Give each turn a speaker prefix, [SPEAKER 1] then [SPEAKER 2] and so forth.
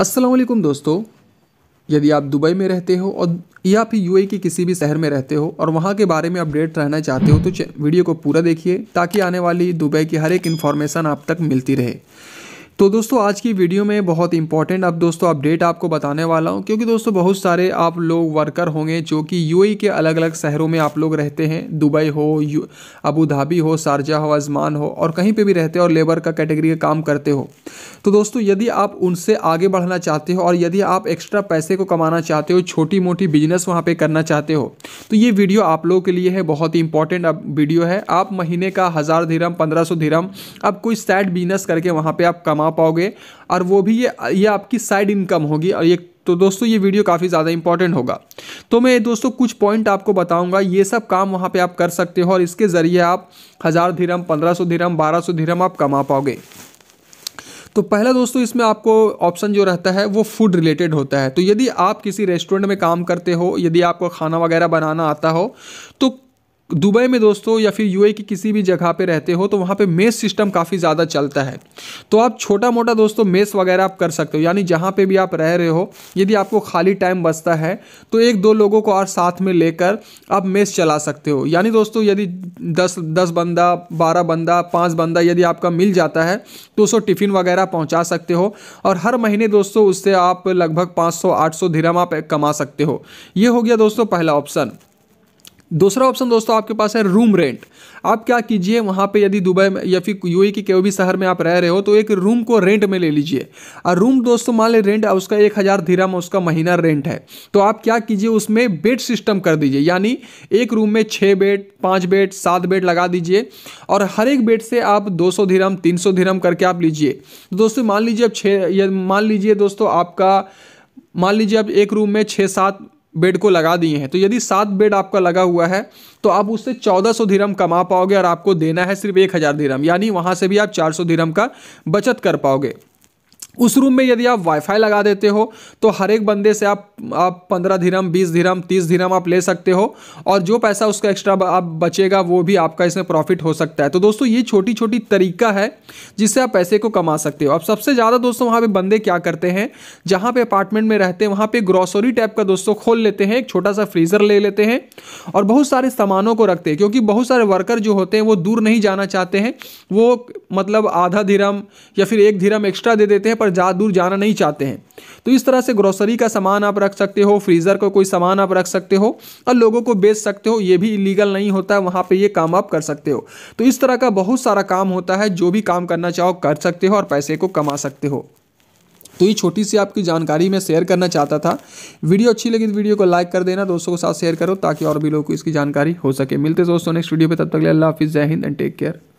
[SPEAKER 1] असलम दोस्तों यदि आप दुबई में रहते हो और या फिर यू के किसी भी शहर में रहते हो और वहाँ के बारे में अपडेट रहना चाहते हो तो वीडियो को पूरा देखिए ताकि आने वाली दुबई की हर एक इन्फॉर्मेशन आप तक मिलती रहे तो दोस्तों आज की वीडियो में बहुत इंपॉर्टेंट अब दोस्तों अपडेट आपको बताने वाला हूँ क्योंकि दोस्तों बहुत सारे आप लोग वर्कर होंगे जो कि यूएई e के अलग अलग शहरों में आप लोग रहते हैं दुबई हो अबू धाबी हो शारजा हो अजमान हो और कहीं पे भी रहते हो और लेबर का कैटेगरी का काम करते हो तो दोस्तों यदि आप उनसे आगे बढ़ना चाहते हो और यदि आप एक्स्ट्रा पैसे को कमाना चाहते हो छोटी मोटी बिजनेस वहाँ पर करना चाहते हो तो ये वीडियो आप लोगों के लिए है बहुत ही इंपॉर्टेंट वीडियो है आप महीने का हज़ार धीरम पंद्रह सौ धीरम अब कोई सैड बिजनेस करके वहाँ पर आप कमा कमा पाओगे और वो भी ये ये आपकी साइड इनकम होगी और ये तो दोस्तों ये वीडियो काफ़ी ज़्यादा इंपॉर्टेंट होगा तो मैं दोस्तों कुछ पॉइंट आपको बताऊंगा ये सब काम वहाँ पे आप कर सकते हो और इसके ज़रिए आप हज़ार धीरम पंद्रह सौ धीरम बारह सौ धीरम आप कमा पाओगे तो पहला दोस्तों इसमें आपको ऑप्शन जो रहता है वो फूड रिलेटेड होता है तो यदि आप किसी रेस्टोरेंट में काम करते हो यदि आपको खाना वगैरह बनाना आता हो तो दुबई में दोस्तों या फिर यूएई की किसी भी जगह पे रहते हो तो वहाँ पे मेस सिस्टम काफ़ी ज़्यादा चलता है तो आप छोटा मोटा दोस्तों मेस वगैरह आप कर सकते हो यानी जहाँ पे भी आप रह रहे हो यदि आपको खाली टाइम बचता है तो एक दो लोगों को और साथ में लेकर आप मेस चला सकते हो यानी दोस्तों यदि दस दस बंदा बारह बंदा पाँच बंदा यदि आपका मिल जाता है तो उसको टिफ़िन वगैरह पहुँचा सकते हो और हर महीने दोस्तों उससे आप लगभग पाँच सौ आठ सौ आप कमा सकते हो ये हो गया दोस्तों पहला ऑप्शन दूसरा ऑप्शन दोस्तों आपके पास है रूम रेंट आप क्या कीजिए वहाँ पे यदि दुबई में या फिर ए के कोई भी शहर में आप रह रहे हो तो एक रूम को रेंट में ले लीजिए और रूम दोस्तों मान ले रेंट उसका एक हज़ार में उसका महीना रेंट है तो आप क्या कीजिए उसमें बेड सिस्टम कर दीजिए यानी एक रूम में छः बेड पाँच बेड सात बेड लगा दीजिए और हर एक बेड से आप दो सौ धीरम तीन सौ धीरम करके आप लीजिए तो दोस्तों मान लीजिए अब छः मान लीजिए दोस्तों आपका मान लीजिए अब एक रूम में छः सात बेड को लगा दिए हैं तो यदि सात बेड आपका लगा हुआ है तो आप उससे चौदह सौ धीरम कमा पाओगे और आपको देना है सिर्फ एक हज़ार धीरम यानी वहाँ से भी आप चार सौ धीरम का बचत कर पाओगे उस रूम में यदि आप वाईफाई लगा देते हो तो हर एक बंदे से आप आप पंद्रह धीरम बीस धीरम तीस धीरम आप ले सकते हो और जो पैसा उसका एक्स्ट्रा आप बचेगा वो भी आपका इसमें प्रॉफिट हो सकता है तो दोस्तों ये छोटी छोटी तरीका है जिससे आप पैसे को कमा सकते हो अब सबसे ज़्यादा दोस्तों वहाँ पर बंदे क्या करते हैं जहाँ पर अपार्टमेंट में रहते हैं वहाँ पर ग्रॉसरी टाइप का दोस्तों खोल लेते हैं एक छोटा सा फ्रीज़र ले लेते हैं और बहुत सारे सामानों को रखते हैं क्योंकि बहुत सारे वर्कर जो होते हैं वो दूर नहीं जाना चाहते हैं वो मतलब आधा धीरम या फिर एक धीरम एक्स्ट्रा दे देते हैं पर ज़्यादा दूर जाना नहीं चाहते हैं तो इस तरह से ग्रोसरी का सामान आप रख सकते हो फ्रीज़र का को कोई सामान आप रख सकते हो और लोगों को बेच सकते हो ये भी इलीगल नहीं होता है वहाँ पर ये काम आप कर सकते हो तो इस तरह का बहुत सारा काम होता है जो भी काम करना चाहो कर सकते हो और पैसे को कमा सकते हो तो ये छोटी सी आपकी जानकारी मैं शेयर करना चाहता था वीडियो अच्छी लगी तो वीडियो को लाइक कर देना दोस्तों के साथ शेयर करो ताकि और भी लोगों को इसकी जानकारी हो सके मिलते दोस्तों नेक्स्ट वीडियो पे तब तक ले अल्लाह हाफिज़ जय हिंद एंड टेक केयर